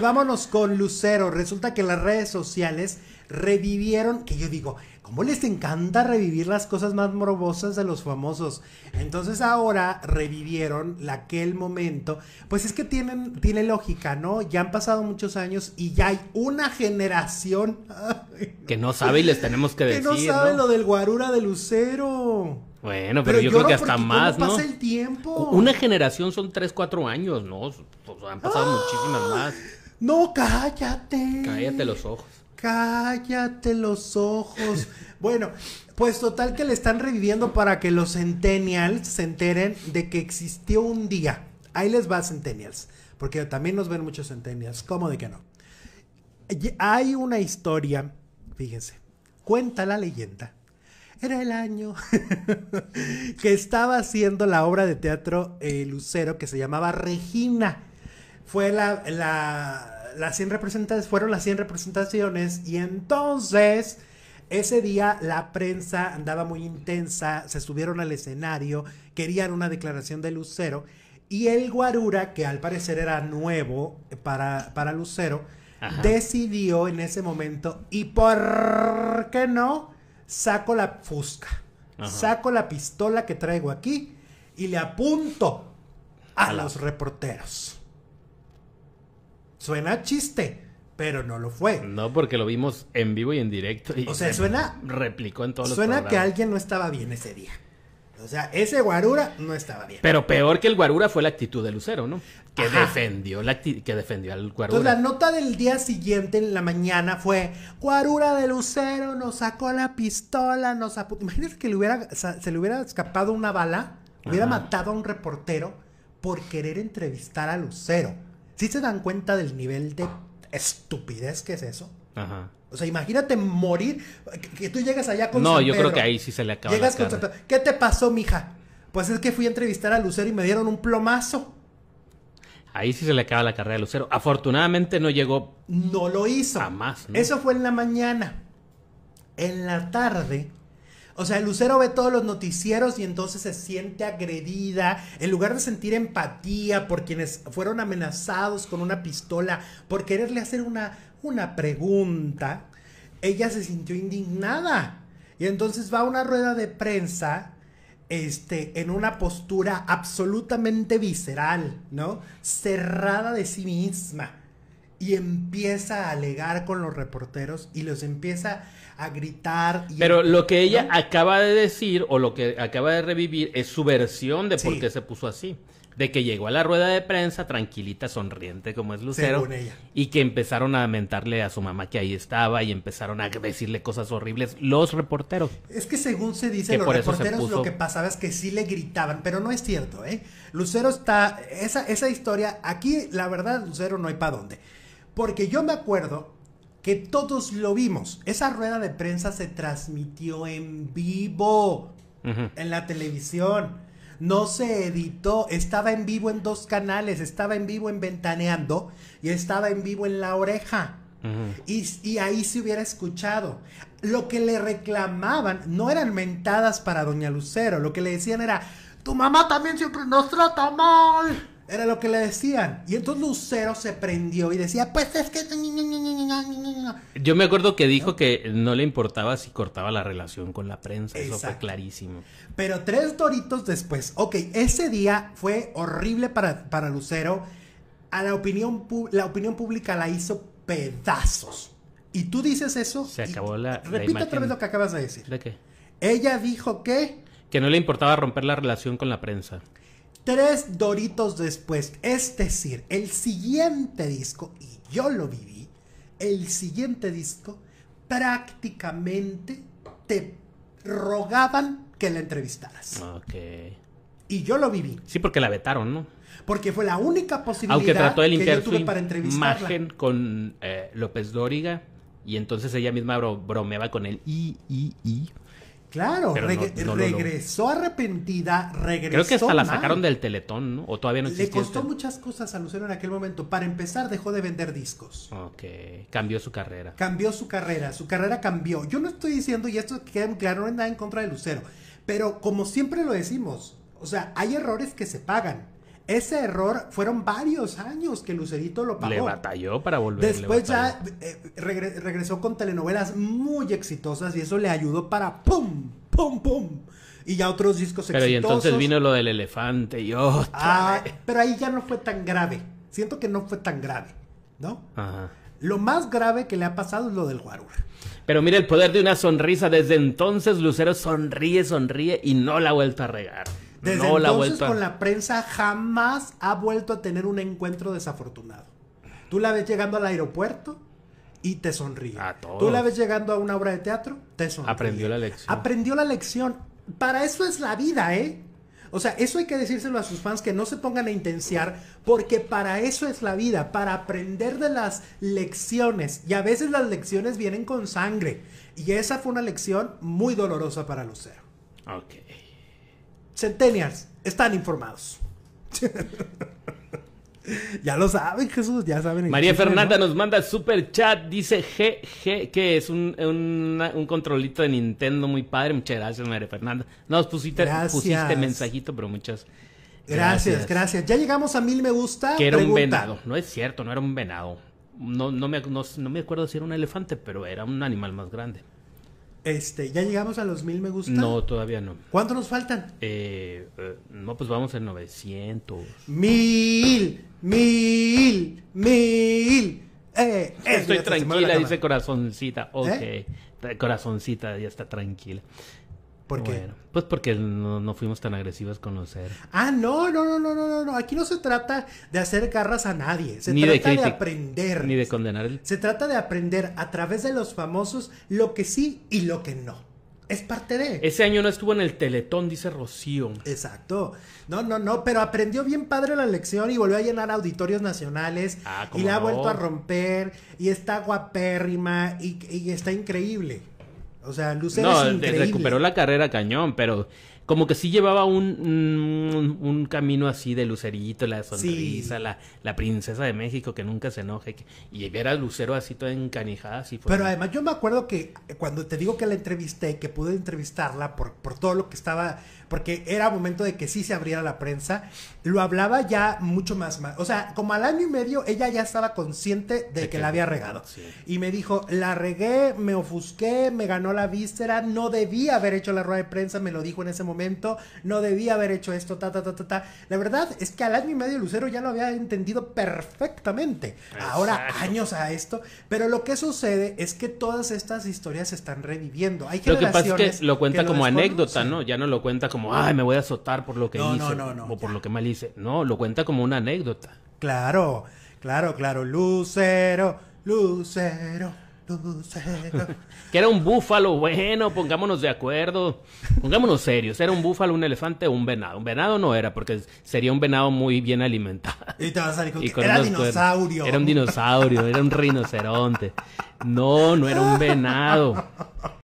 vámonos con Lucero. Resulta que las redes sociales revivieron, que yo digo, ¿cómo les encanta revivir las cosas más morbosas de los famosos? Entonces ahora revivieron aquel momento. Pues es que tienen, tiene lógica, ¿no? Ya han pasado muchos años y ya hay una generación que no sabe y les tenemos que, decir. Que no sabe lo del guarura de Lucero. Bueno, pero, yo creo que hasta más, ¿no? pasa el tiempo? Una generación son 3, 4 años, ¿no? han pasado ah. muchísimas más. No, cállate. Cállate los ojos. Cállate los ojos. bueno, pues total que le están reviviendo para que los centennials se enteren de que existió un día. Ahí les va centennials, porque también nos ven muchos centennials. ¿Cómo de que no? Hay una historia, fíjense, cuenta la leyenda. Era el año que estaba haciendo la obra de teatro el eh, Lucero que se llamaba Regina fue la, la, las fueron las 100 representaciones y entonces ese día la prensa andaba muy intensa, se subieron al escenario, querían una declaración de Lucero y el guarura, que al parecer era nuevo para, para Lucero, decidió en ese momento, y por qué no, saco la fusca, saco la pistola que traigo aquí y le apunto a, los reporteros. Suena chiste, pero no lo fue. No, porque lo vimos en vivo y en directo. o sea, suena. Replicó en todos suena Suena que alguien no estaba bien ese día. O sea, ese guarura no estaba bien. Pero peor que el guarura fue la actitud de Lucero, ¿no? Que defendió la que defendió al guarura. Entonces la nota del día siguiente en la mañana fue guarura de Lucero nos sacó la pistola, nos apuntó. que le hubiera se le hubiera escapado una bala, hubiera matado a un reportero por querer entrevistar a Lucero. ¿Sí se dan cuenta del nivel de estupidez que es eso? Ajá. O sea, imagínate morir, que, tú llegas allá con No, yo creo que ahí sí se le acaba la ¿Qué te pasó, mija? Pues es que fui a entrevistar a Lucero y me dieron un plomazo. Ahí sí se le acaba la carrera a Lucero. Afortunadamente no llegó. No lo hizo. Jamás. Eso fue en la mañana. En la tarde o sea, Lucero ve todos los noticieros y entonces se siente agredida. En lugar de sentir empatía por quienes fueron amenazados con una pistola por quererle hacer una, una pregunta, ella se sintió indignada. Y entonces va a una rueda de prensa este, en una postura absolutamente visceral, ¿no? Cerrada de sí misma y empieza a alegar con los reporteros y los empieza a gritar. Pero lo que ella acaba de decir o lo que acaba de revivir es su versión de por qué se puso así. De que llegó a la rueda de prensa tranquilita, sonriente como es Lucero. Y que empezaron a lamentarle a su mamá que ahí estaba y empezaron a decirle cosas horribles los reporteros. Es que según se dice, los reporteros lo que pasaba es que sí le gritaban, pero no es cierto, ¿eh? Lucero está. Esa, esa historia, aquí la verdad, Lucero no hay para dónde. Porque yo me acuerdo que todos lo vimos. Esa rueda de prensa se transmitió en vivo en la televisión. No se editó, estaba en vivo en dos canales, estaba en vivo en Ventaneando y estaba en vivo en La Oreja. y, y, ahí se hubiera escuchado. Lo que le reclamaban no eran mentadas para Doña Lucero, lo que le decían era, tu mamá también siempre nos trata mal. Era lo que le decían. Y entonces Lucero se prendió y decía, pues es que... Yo me acuerdo que dijo que no le importaba si cortaba la relación con la prensa. Eso fue clarísimo. Pero tres doritos después, ok, ese día fue horrible para, para Lucero. A la opinión, la opinión pública la hizo pedazos. Y tú dices eso. Se acabó la. Repito otra vez lo que acabas de decir. ¿De qué? Ella dijo que. Que no le importaba romper la relación con la prensa tres Doritos después, es decir, el siguiente disco, y yo lo viví, el siguiente disco prácticamente te rogaban que la entrevistaras. Ok. Y yo lo viví. Sí, porque la vetaron, ¿no? Porque fue la única posibilidad de que yo tuve para imagen con eh, López Dóriga y entonces ella misma bromeaba con él, y, i, Claro, regresó arrepentida, regresó. Creo que hasta la sacaron del Teletón, ¿no? O todavía no Le costó muchas cosas a Lucero en aquel momento. Para empezar, dejó de vender discos. Ok, cambió su carrera. Cambió su carrera, su carrera cambió. Yo no estoy diciendo, y esto queda claro, no nada en contra de Lucero, pero como siempre lo decimos, o sea, hay errores que se pagan. Ese error fueron varios años que Lucerito lo pagó. Le batalló para volver. Después ya eh, regresó con telenovelas muy exitosas y eso le ayudó para ¡pum! ¡pum! ¡pum! Y ya otros discos exitosos. Pero y entonces vino lo del elefante y otra. ah, pero ahí ya no fue tan grave. Siento que no fue tan grave, ¿no? Ajá. Lo más grave que le ha pasado es lo del guarur. Pero mire el poder de una sonrisa. Desde entonces Lucero sonríe, sonríe y no la ha vuelto a regar. Desde la entonces con la prensa jamás ha vuelto a tener un encuentro desafortunado. Tú la ves llegando al aeropuerto y te sonríe. Tú la ves llegando a una obra de teatro, te sonríe. Aprendió la lección. Aprendió la lección. Para eso es la vida, ¿eh? O sea, eso hay que decírselo a sus fans que no se pongan a intensiar, porque para eso es la vida, para aprender de las lecciones. Y a veces las lecciones vienen con sangre. Y esa fue una lección muy dolorosa para Lucero. Ok. Centennials, están informados. ya lo saben, Jesús, ya saben. María Fernanda nos manda super chat, dice GG, que es un, controlito de Nintendo muy padre. Muchas gracias, María Fernanda. Nos pusiste, pusiste mensajito, pero muchas gracias, gracias. Gracias, Ya llegamos a mil me gusta. Que era un venado. No es cierto, no era un venado. no me acuerdo si era un elefante, pero era un animal más grande. Este, ¿ya llegamos a los mil me gusta? No, todavía no. ¿Cuánto nos faltan? Eh, eh, no, pues vamos en 900. Mil, mil, mil. Eh, Estoy tranquila, dice corazoncita. Ok, corazoncita, ya está tranquila. Bueno, pues porque no, fuimos tan agresivos con los seres. Ah, no, no, no, no, no, no. Aquí no se trata de hacer garras a nadie. Se trata de, aprender. Ni de condenar. Se trata de aprender a través de los famosos lo que sí y lo que no. Es parte de. Ese año no estuvo en el Teletón, dice Rocío. Exacto. No, no, no, pero aprendió bien padre la lección y volvió a llenar auditorios nacionales. Ah, y la ha vuelto a romper. Y está guapérrima y, y está increíble. O sea, Lucero no, es increíble. recuperó la carrera cañón, pero como que sí llevaba mm, un, camino así de lucerito, la sonrisa, la, princesa de México que nunca se enoje. y era Lucero así toda encanijada. Pero además yo me acuerdo que eh, cuando te digo que la entrevisté, que pude entrevistarla por, por todo lo que estaba, porque era momento de que sí se abriera la prensa, lo hablaba ya mucho más, o sea, como al año y medio ella ya estaba consciente de, que, la había regado. Y me dijo, la regué, me ofusqué, me ganó la víscera, no debía haber hecho la rueda de prensa, me lo dijo en ese momento no debía haber hecho esto, ta, ta, ta, ta, La verdad es que al año y medio Lucero ya lo había entendido perfectamente. Ahora, años a esto, pero lo que sucede es que todas estas historias se están reviviendo. Hay lo que pasa es que lo cuenta como anécdota, ¿no? Ya no lo cuenta como, ay, me voy a azotar por lo que no, hice no, no, o por lo que mal hice. No, lo cuenta como una anécdota. Claro, claro, claro. Lucero, Lucero. que era un búfalo, bueno, pongámonos de acuerdo. Pongámonos serios. Era un búfalo, un elefante o un venado. Un venado no era, porque sería un venado muy bien alimentado. Y te vas a salir dinosaurio. Era un dinosaurio, era un rinoceronte. No, no era un venado.